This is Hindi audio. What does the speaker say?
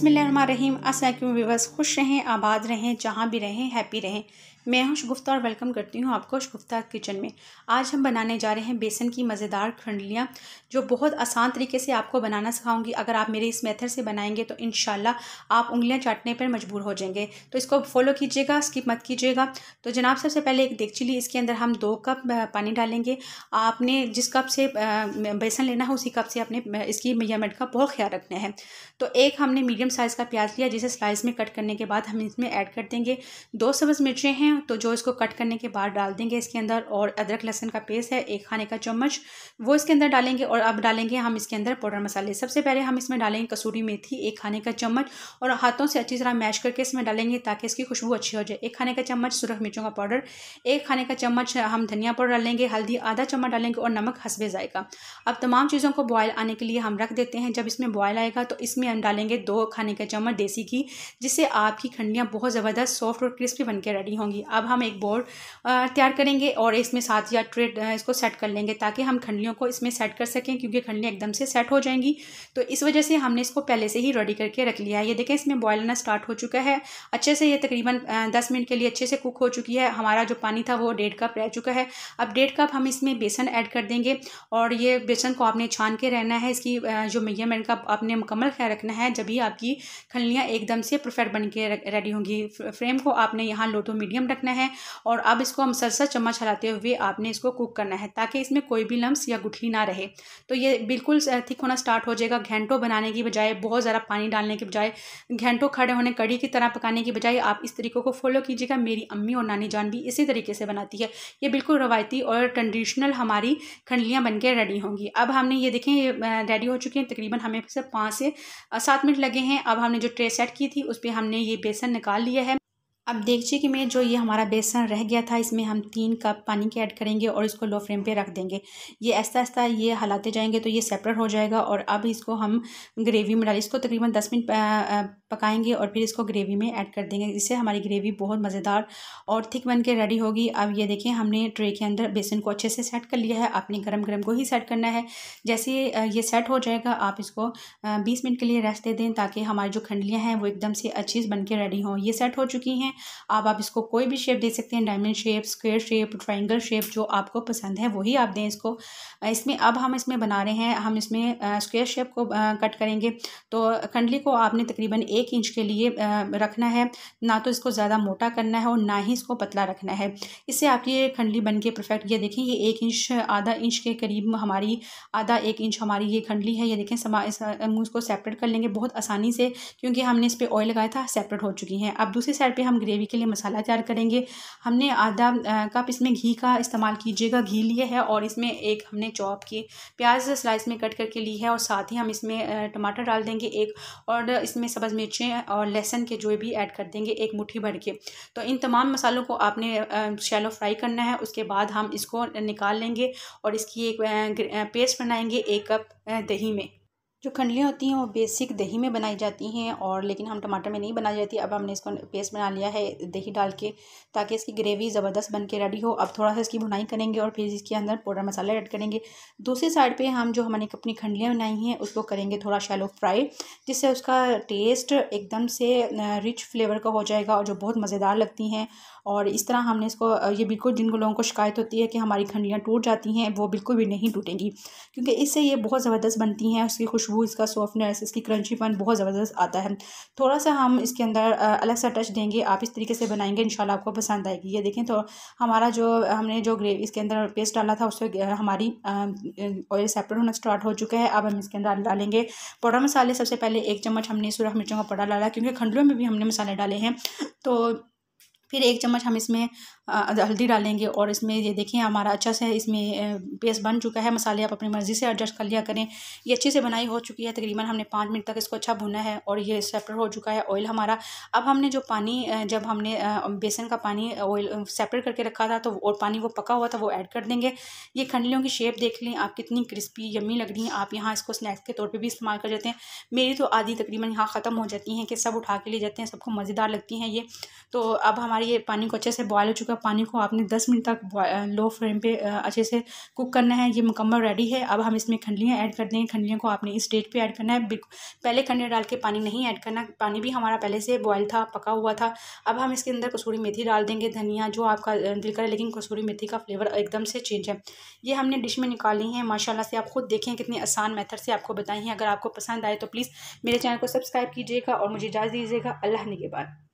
रहीम अस्सलाम व्यूवर्स खुश रहें आबाद रहें जहाँ भी रहें हैप्पी रहें मैं हूं गुफ्ता और वेलकम करती हूं आपको गुफ्ता किचन में आज हम बनाने जा रहे हैं बेसन की मज़ेदार खंडलियाँ जो बहुत आसान तरीके से आपको बनाना सिखाऊंगी अगर आप मेरे इस मेथड से बनाएंगे तो इन आप उंगलियां चाटने पर मजबूर हो जाएंगे तो इसको फॉलो कीजिएगा स्किप मत कीजिएगा तो जनाब सबसे पहले एक देख चिली इसके अंदर हम दो कप पानी डालेंगे आपने जिस कप से बेसन लेना है उसी कप से आपने इसकी मैयामेंट का बहुत ख्याल रखना है तो एक हमने मीडियम साइज़ का प्याज लिया जिसे स्लाइस में कट करने के बाद हम इसमें ऐड कर देंगे दो सब्ज़ मिर्चें हैं हैं तो जो इसको कट करने के बाद डाल देंगे इसके अंदर और अदरक लहसन का पेस्ट है एक खाने का चम्मच वो इसके अंदर डालेंगे और अब डालेंगे हम इसके अंदर पाउडर मसाले सबसे पहले हम इसमें डालेंगे कसूरी मेथी एक खाने का चम्मच और हाथों से अच्छी तरह मैश करके इसमें डालेंगे ताकि इसकी खुशबू अच्छी हो जाए एक खाने का चम्मच सुरख मिर्चों का पाउडर एक खाने का चम्मच हम धनिया पाउडर डालेंगे हल्दी आधा चम्मच डालेंगे और नमक हंसवे जाएगा अब तमाम चीज़ों को बॉयल आने के लिए हम रख देते हैं जब इसमें बॉयल आएगा तो इसमें हम डालेंगे दो खाने का चम्मच देसी घी जिससे आपकी खंडियाँ बहुत ज़बरदस्त सॉफ्ट और क्रिस्पी बनकर रेडी होंगी होगी अब हम एक बोर्ड तैयार करेंगे और इसमें साथ या ट्रेड इसको सेट कर लेंगे ताकि हम खंडलियों को इसमें सेट कर सकें क्योंकि खंडलियाँ एकदम से सेट हो जाएंगी तो इस वजह से हमने इसको पहले से ही रेडी करके रख लिया है ये देखें इसमें बॉयल आना स्टार्ट हो चुका है अच्छे से ये तकरीबन दस मिनट के लिए अच्छे से कुक हो चुकी है हमारा जो पानी था वो डेढ़ कप रह चुका है अब डेढ़ कप हम इसमें बेसन ऐड कर देंगे और ये बेसन को आपने छान के रहना है इसकी जो मेजरमेंट का आपने मुकम्मल ख्याल रखना है जब भी आपकी खलनियाँ एकदम से परफेक्ट बन के रेडी होंगी फ्रेम को आपने यहाँ लो टू मीडियम ढकना है और अब इसको हम सरसर चम्मच हलाते हुए आपने इसको कुक करना है ताकि इसमें कोई भी लम्स या गुठली ना रहे तो ये बिल्कुल थिक होना स्टार्ट हो जाएगा घंटों बनाने की बजाय बहुत ज़्यादा पानी डालने की बजाय घंटों खड़े होने कड़ी की तरह पकाने की बजाय आप इस तरीक़ों को फॉलो कीजिएगा मेरी अम्मी और नानी जान भी इसी तरीके से बनाती है ये बिल्कुल रवायती और ट्रेडिशनल हमारी खंडलियाँ बन रेडी होंगी अब हमने ये देखें ये रेडी हो चुकी हैं तकरीबन हमें पाँच से सात मिनट लगे हैं अब हमने जो ट्रे सेट की थी उस पर हमने ये बेसन निकाल लिया है अब देखिए कि मैं जो ये हमारा बेसन रह गया था इसमें हम तीन कप पानी के ऐड करेंगे और इसको लो फ्लेम पे रख देंगे ये ऐसा ऐसा ये हलाते जाएंगे तो ये सेपरेट हो जाएगा और अब इसको हम ग्रेवी में डालें इसको तकरीबन दस मिनट पकाएंगे और फिर इसको ग्रेवी में ऐड कर देंगे इससे हमारी ग्रेवी बहुत मज़ेदार और थिक बन के रेडी होगी अब ये देखें हमने ट्रे के अंदर बेसन को अच्छे से सेट कर लिया है आपने गरम गरम को ही सेट करना है जैसे ये सेट हो जाएगा आप इसको बीस मिनट के लिए रेस्ट दे दें ताकि हमारी जो खंडलियाँ हैं वो एकदम से अच्छी बन के रेडी हों ये सेट हो चुकी हैं अब आप इसको कोई भी शेप दे सकते हैं diamond shape square shape triangle shape जो आपको पसंद है वही आप दें इसको इसमें अब हम इसमें बना रहे हैं हम इसमें स्क्वेयर शेप को कट करेंगे तो खंडली को आपने तकरीबन एक एक इंच के लिए रखना है ना तो इसको ज़्यादा मोटा करना है और ना ही इसको पतला रखना है इससे आपकी ये खंडली बन के परफेक्ट ये देखें ये एक इंच आधा इंच के करीब हमारी आधा एक इंच हमारी ये खंडली है ये देखें समा हम उसको सेपरेट कर लेंगे बहुत आसानी से क्योंकि हमने इस पर ऑयल लगाया था सेपरेट हो चुकी हैं अब दूसरी साइड पर हम ग्रेवी के लिए मसाला तैयार करेंगे हमने आधा कप इसमें घी का इस्तेमाल कीजिएगा घी लिए है और इसमें एक हमने चॉप की प्याज स्लाइस में कट करके ली है और साथ ही हम इसमें टमाटर डाल देंगे एक और इसमें सब्ज़ मिर्च मिर्चें और लहसन के जो भी ऐड कर देंगे एक मुट्ठी भर के तो इन तमाम मसालों को आपने शैलो फ्राई करना है उसके बाद हम इसको निकाल लेंगे और इसकी एक पेस्ट बनाएंगे एक कप दही में जो खंडलियाँ होती हैं वो बेसिक दही में बनाई जाती हैं और लेकिन हम टमाटर में नहीं बनाई जाती अब हमने इसको पेस्ट बना लिया है दही डाल के ताकि इसकी ग्रेवी ज़बरदस्त बन के रेडी हो अब थोड़ा सा इसकी भुनाई करेंगे और फिर इसके अंदर पाउडर मसाला ऐड करेंगे दूसरी साइड पे हम जो हमने अपनी खंडलियाँ बनाई हैं उसको करेंगे थोड़ा शैलो फ्राई जिससे उसका टेस्ट एकदम से रिच फ्लेवर का हो जाएगा और जो बहुत मज़ेदार लगती हैं और इस तरह हमने इसको ये बिल्कुल जिन लोगों को शिकायत होती है कि हमारी खंडलियाँ टूट जाती हैं वो बिल्कुल भी नहीं टूटेंगी क्योंकि इससे ये बहुत ज़बरदस्त बनती हैं उसकी खुशबू खुशबू इसका सॉफ्टनेस इसकी क्रंचीपन बहुत ज़बरदस्त आता है थोड़ा सा हम इसके अंदर अलग सा टच देंगे आप इस तरीके से बनाएंगे इन आपको पसंद आएगी ये देखें तो हमारा जो हमने जो ग्रेवी इसके अंदर पेस्ट डाला था उससे हमारी ऑयल सेपरेट होना स्टार्ट हो चुका है अब हम इसके अंदर डालेंगे पाउडर मसाले सबसे पहले एक चम्मच हमने सूरह मिर्चों का पाउडर डाला क्योंकि खंडलों में भी हमने मसाले डाले हैं तो फिर एक चम्मच हम इसमें हल्दी डालेंगे और इसमें ये देखिए हमारा अच्छा से इसमें पेस्ट बन चुका है मसाले आप अपनी मर्ज़ी से एडजस्ट कर लिया करें ये अच्छे से बनाई हो चुकी है तकरीबन हमने पाँच मिनट तक इसको अच्छा भुना है और ये सेपरेट हो चुका है ऑयल हमारा अब हमने जो पानी जब हमने बेसन का पानी ऑयल सेपरेट करके रखा था तो और पानी वो पका हुआ था वो ऐड कर देंगे ये खंडलियों की शेप देख लें आप कितनी क्रिस्पी यमी लग रही हैं आप यहाँ इसको स्नैक्स के तौर पर भी इस्तेमाल कर जाते हैं मेरी तो आधी तकरीबन यहाँ ख़त्म हो जाती हैं कि सब उठा के ले जाते हैं सबको मज़ेदार लगती हैं ये तो अब हमारे और ये पानी को अच्छे से बॉयल हो चुका है पानी को आपने दस मिनट तक लो फ्लेम पे अच्छे से कुक करना है ये मुकम्मल रेडी है अब हम इसमें खंडलियाँ ऐड कर देंगे खंडलियों को आपने इस स्टेज पे ऐड करना है पहले खंडलियाँ डाल के पानी नहीं ऐड करना पानी भी हमारा पहले से बॉयल था पका हुआ था अब हम इसके अंदर कसूरी मेथी डाल देंगे धनिया जो आपका दिल करे लेकिन कसूरी मेथी का फ्लेवर एकदम से चेंज है ये हमने डिश में निकाली है माशाला से आप खुद देखें कितने आसान मेथड से आपको बताई हैं अगर आपको पसंद आए तो प्लीज़ मेरे चैनल को सब्सक्राइब कीजिएगा और मुझे इजाज़ दीजिएगा अल्लाह ने के बाद